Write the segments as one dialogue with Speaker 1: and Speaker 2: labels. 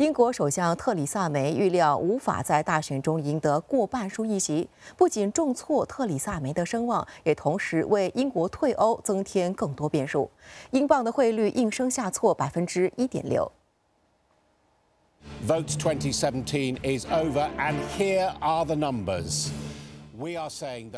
Speaker 1: 英国首相特里萨梅预料无法在大选中赢得过半数议席，不仅重挫特里萨梅的声望，也同时为英国退欧增添更多变数。英镑的汇率应声下挫百分之一点
Speaker 2: 六。Vote s 2017 is over, and here are the numbers.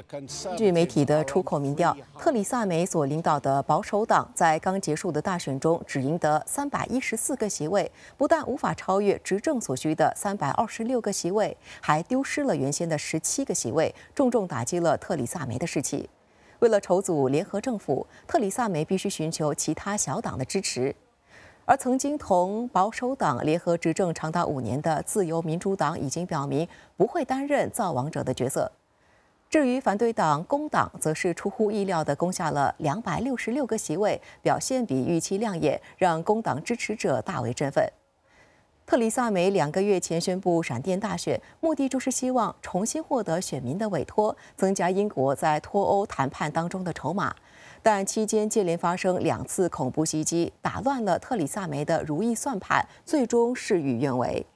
Speaker 2: 根据媒
Speaker 1: 体的出口民调，特里萨梅所领导的保守党在刚结束的大选中只赢得三百一十四个席位，不但无法超越执政所需的三百二十六个席位，还丢失了原先的十七个席位，重重打击了特里萨梅的士气。为了筹组联合政府，特里萨梅必须寻求其他小党的支持，而曾经同保守党联合执政长达五年的自由民主党已经表明不会担任造王者的角色。至于反对党工党，则是出乎意料地攻下了两百六十六个席位，表现比预期亮眼，让工党支持者大为振奋。特里萨梅两个月前宣布闪电大选，目的就是希望重新获得选民的委托，增加英国在脱欧谈判当中的筹码。但期间接连发生两次恐怖袭击，打乱了特里萨梅的如意算盘，最终事与愿违。